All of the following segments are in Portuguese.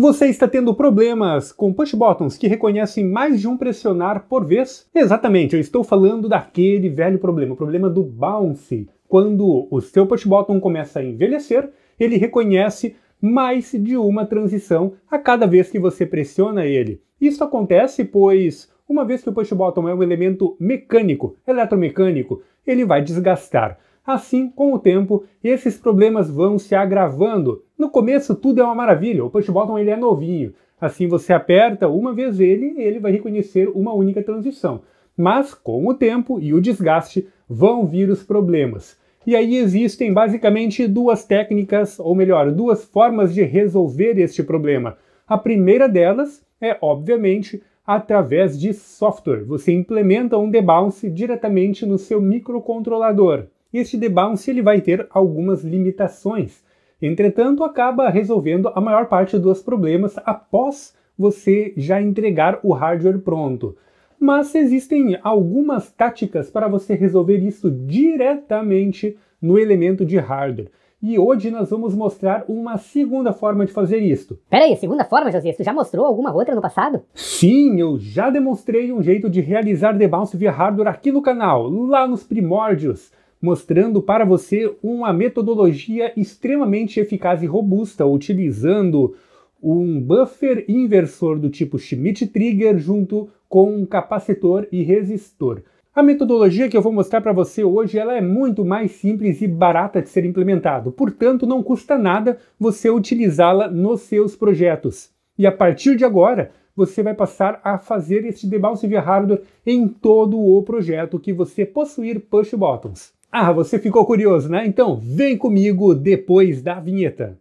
Você está tendo problemas com push buttons que reconhecem mais de um pressionar por vez? Exatamente, eu estou falando daquele velho problema, o problema do bounce. Quando o seu push button começa a envelhecer, ele reconhece mais de uma transição a cada vez que você pressiona ele. Isso acontece pois, uma vez que o push button é um elemento mecânico, eletromecânico, ele vai desgastar. Assim, com o tempo, esses problemas vão se agravando. No começo, tudo é uma maravilha. O push button ele é novinho. Assim, você aperta uma vez ele, ele vai reconhecer uma única transição. Mas, com o tempo e o desgaste, vão vir os problemas. E aí existem basicamente duas técnicas, ou melhor, duas formas de resolver este problema. A primeira delas é, obviamente, através de software. Você implementa um debounce diretamente no seu microcontrolador este debounce ele vai ter algumas limitações. Entretanto, acaba resolvendo a maior parte dos problemas após você já entregar o hardware pronto. Mas existem algumas táticas para você resolver isso diretamente no elemento de hardware. E hoje nós vamos mostrar uma segunda forma de fazer isto. Peraí, segunda forma, Josias? Tu já mostrou alguma outra no passado? Sim, eu já demonstrei um jeito de realizar debounce via hardware aqui no canal, lá nos primórdios mostrando para você uma metodologia extremamente eficaz e robusta, utilizando um buffer inversor do tipo Schmidt-Trigger junto com um capacitor e resistor. A metodologia que eu vou mostrar para você hoje ela é muito mais simples e barata de ser implementado, portanto não custa nada você utilizá-la nos seus projetos. E a partir de agora, você vai passar a fazer este debounce via hardware em todo o projeto que você possuir push buttons. Ah, você ficou curioso, né? Então vem comigo depois da vinheta.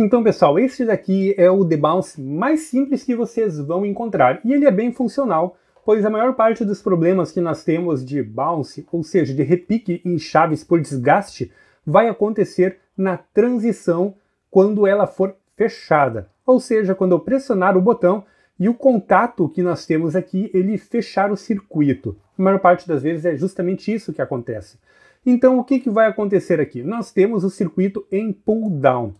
Então, pessoal, esse daqui é o debounce mais simples que vocês vão encontrar e ele é bem funcional pois a maior parte dos problemas que nós temos de bounce, ou seja, de repique em chaves por desgaste, vai acontecer na transição quando ela for fechada, ou seja, quando eu pressionar o botão e o contato que nós temos aqui, ele fechar o circuito. A maior parte das vezes é justamente isso que acontece. Então, o que, que vai acontecer aqui? Nós temos o circuito em pull down.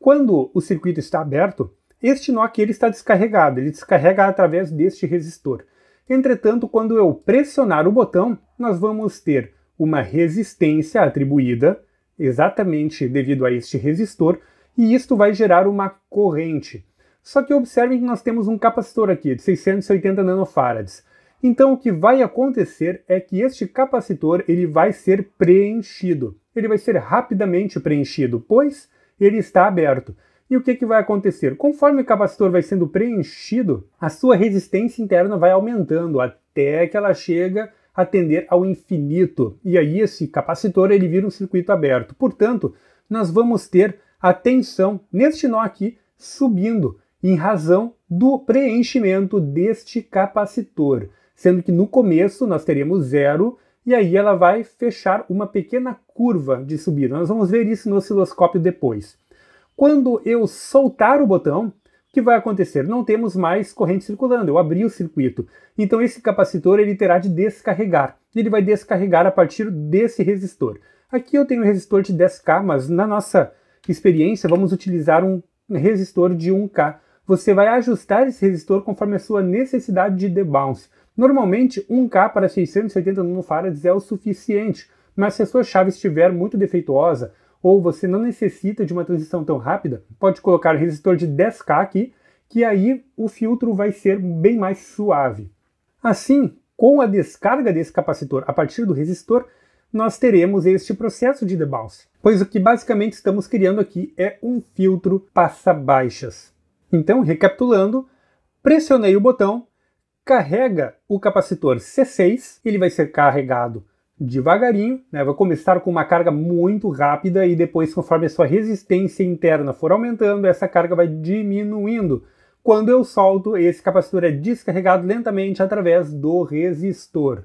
Quando o circuito está aberto, este nó aqui ele está descarregado, ele descarrega através deste resistor. Entretanto, quando eu pressionar o botão, nós vamos ter uma resistência atribuída, exatamente devido a este resistor, e isto vai gerar uma corrente. Só que observem que nós temos um capacitor aqui de 680 nanofarads. Então o que vai acontecer é que este capacitor ele vai ser preenchido. Ele vai ser rapidamente preenchido, pois ele está aberto. E o que, que vai acontecer? Conforme o capacitor vai sendo preenchido, a sua resistência interna vai aumentando até que ela chega a tender ao infinito. E aí esse capacitor ele vira um circuito aberto. Portanto, nós vamos ter a tensão neste nó aqui subindo em razão do preenchimento deste capacitor, sendo que no começo nós teremos zero e aí ela vai fechar uma pequena curva de subida. Nós vamos ver isso no osciloscópio depois. Quando eu soltar o botão, o que vai acontecer? Não temos mais corrente circulando, eu abri o circuito. Então esse capacitor ele terá de descarregar. Ele vai descarregar a partir desse resistor. Aqui eu tenho um resistor de 10K, mas na nossa experiência vamos utilizar um resistor de 1K. Você vai ajustar esse resistor conforme a sua necessidade de debounce. Normalmente, 1K para 680 nanofarads é o suficiente, mas se a sua chave estiver muito defeituosa, ou você não necessita de uma transição tão rápida, pode colocar resistor de 10K aqui, que aí o filtro vai ser bem mais suave. Assim, com a descarga desse capacitor a partir do resistor, nós teremos este processo de debounce. pois o que basicamente estamos criando aqui é um filtro passa-baixas. Então, recapitulando, pressionei o botão, carrega o capacitor C6, ele vai ser carregado devagarinho, né? vai começar com uma carga muito rápida e depois, conforme a sua resistência interna for aumentando, essa carga vai diminuindo. Quando eu solto, esse capacitor é descarregado lentamente através do resistor,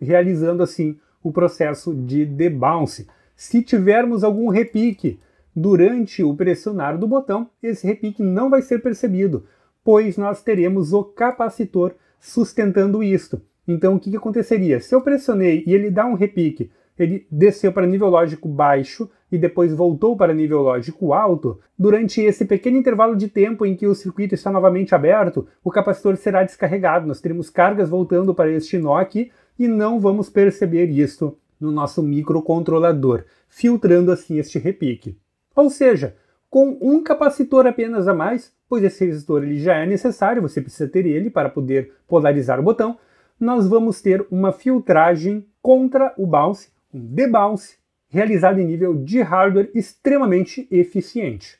realizando assim o processo de debounce. Se tivermos algum repique durante o pressionar do botão, esse repique não vai ser percebido, pois nós teremos o capacitor sustentando isto. Então, o que, que aconteceria? Se eu pressionei e ele dá um repique, ele desceu para nível lógico baixo e depois voltou para nível lógico alto, durante esse pequeno intervalo de tempo em que o circuito está novamente aberto, o capacitor será descarregado. Nós teremos cargas voltando para este nó aqui e não vamos perceber isso no nosso microcontrolador, filtrando assim este repique. Ou seja, com um capacitor apenas a mais, pois esse resistor ele já é necessário, você precisa ter ele para poder polarizar o botão, nós vamos ter uma filtragem contra o bounce, um debounce, realizado em nível de hardware extremamente eficiente.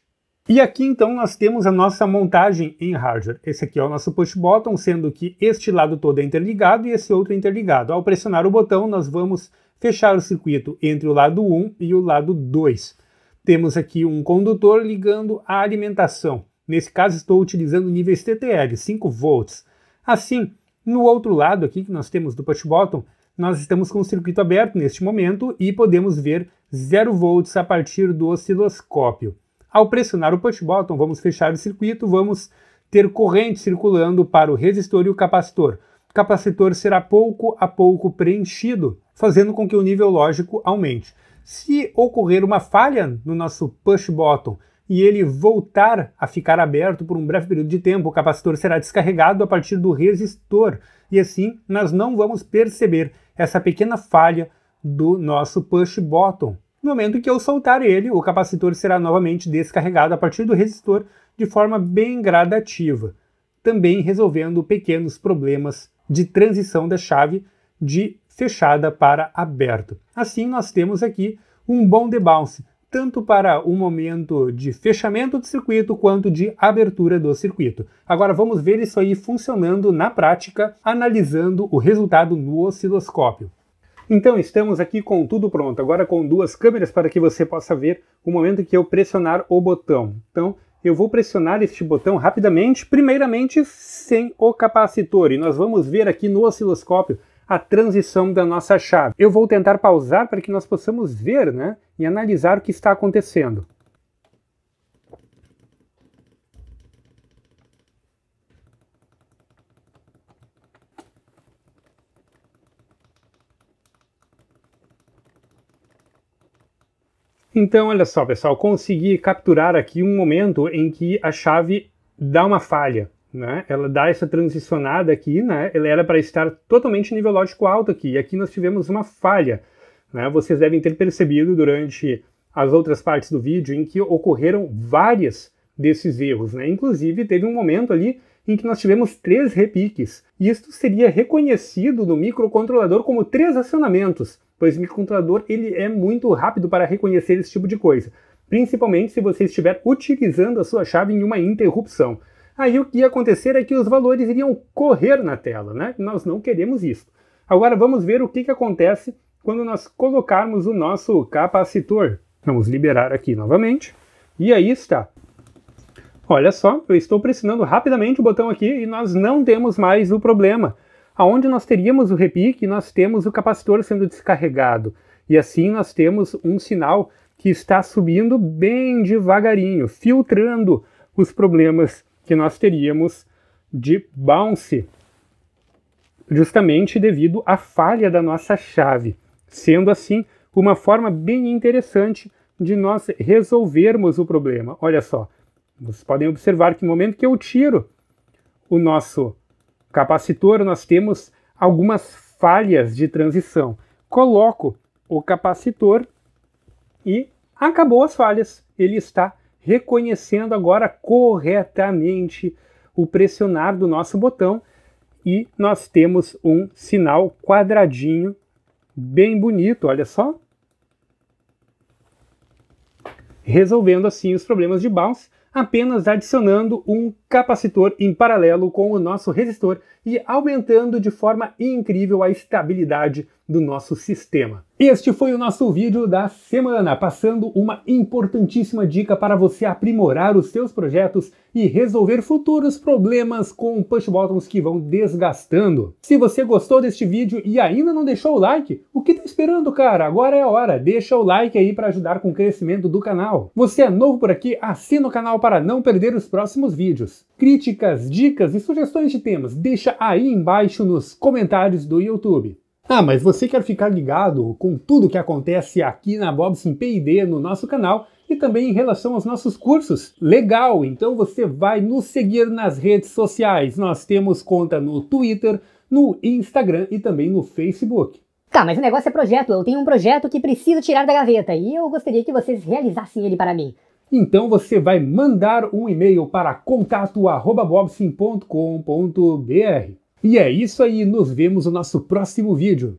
E aqui então nós temos a nossa montagem em hardware. Esse aqui é o nosso push button, sendo que este lado todo é interligado e esse outro é interligado. Ao pressionar o botão, nós vamos fechar o circuito entre o lado 1 e o lado 2. Temos aqui um condutor ligando a alimentação. Nesse caso estou utilizando níveis TTL, 5 volts. Assim, no outro lado aqui que nós temos do push button, nós estamos com o circuito aberto neste momento e podemos ver 0 volts a partir do osciloscópio. Ao pressionar o push button, vamos fechar o circuito, vamos ter corrente circulando para o resistor e o capacitor. O capacitor será pouco a pouco preenchido, fazendo com que o nível lógico aumente. Se ocorrer uma falha no nosso push button, e ele voltar a ficar aberto por um breve período de tempo, o capacitor será descarregado a partir do resistor e assim nós não vamos perceber essa pequena falha do nosso push button. No momento que eu soltar ele, o capacitor será novamente descarregado a partir do resistor de forma bem gradativa, também resolvendo pequenos problemas de transição da chave de fechada para aberto. Assim, nós temos aqui um bom debounce, tanto para o momento de fechamento do circuito quanto de abertura do circuito. Agora vamos ver isso aí funcionando na prática, analisando o resultado no osciloscópio. Então estamos aqui com tudo pronto, agora com duas câmeras para que você possa ver o momento que eu pressionar o botão. Então eu vou pressionar este botão rapidamente, primeiramente sem o capacitor, e nós vamos ver aqui no osciloscópio a transição da nossa chave. Eu vou tentar pausar para que nós possamos ver né, e analisar o que está acontecendo. Então, olha só, pessoal, consegui capturar aqui um momento em que a chave dá uma falha né? Ela dá essa transicionada aqui, né? Ela era para estar totalmente nível lógico alto aqui, e aqui nós tivemos uma falha, né? Vocês devem ter percebido durante as outras partes do vídeo em que ocorreram várias desses erros, né? Inclusive teve um momento ali em que nós tivemos três repiques. isto seria reconhecido no microcontrolador como três acionamentos, pois o microcontrolador ele é muito rápido para reconhecer esse tipo de coisa, principalmente se você estiver utilizando a sua chave em uma interrupção aí o que ia acontecer é que os valores iriam correr na tela, né? Nós não queremos isso. Agora vamos ver o que, que acontece quando nós colocarmos o nosso capacitor. Vamos liberar aqui novamente. E aí está. Olha só, eu estou pressionando rapidamente o botão aqui e nós não temos mais o problema. Aonde nós teríamos o repique, nós temos o capacitor sendo descarregado. E assim nós temos um sinal que está subindo bem devagarinho, filtrando os problemas que nós teríamos de bounce, justamente devido à falha da nossa chave, sendo assim uma forma bem interessante de nós resolvermos o problema. Olha só, vocês podem observar que no momento que eu tiro o nosso capacitor, nós temos algumas falhas de transição. Coloco o capacitor e acabou as falhas, ele está reconhecendo agora corretamente o pressionar do nosso botão e nós temos um sinal quadradinho bem bonito, olha só. Resolvendo assim os problemas de bounce, apenas adicionando um capacitor em paralelo com o nosso resistor e aumentando de forma incrível a estabilidade do nosso sistema. Este foi o nosso vídeo da semana, passando uma importantíssima dica para você aprimorar os seus projetos e resolver futuros problemas com push buttons que vão desgastando. Se você gostou deste vídeo e ainda não deixou o like, o que está esperando, cara? Agora é a hora. Deixa o like aí para ajudar com o crescimento do canal. Você é novo por aqui? Assina o canal para não perder os próximos vídeos. Críticas, dicas e sugestões de temas, deixa aí embaixo nos comentários do YouTube. Ah, mas você quer ficar ligado com tudo que acontece aqui na Bobson P&D no nosso canal e também em relação aos nossos cursos? Legal! Então você vai nos seguir nas redes sociais. Nós temos conta no Twitter, no Instagram e também no Facebook. Tá, mas o negócio é projeto. Eu tenho um projeto que preciso tirar da gaveta e eu gostaria que vocês realizassem ele para mim. Então você vai mandar um e-mail para contato@bobsim.com.br. E é isso aí, nos vemos no nosso próximo vídeo.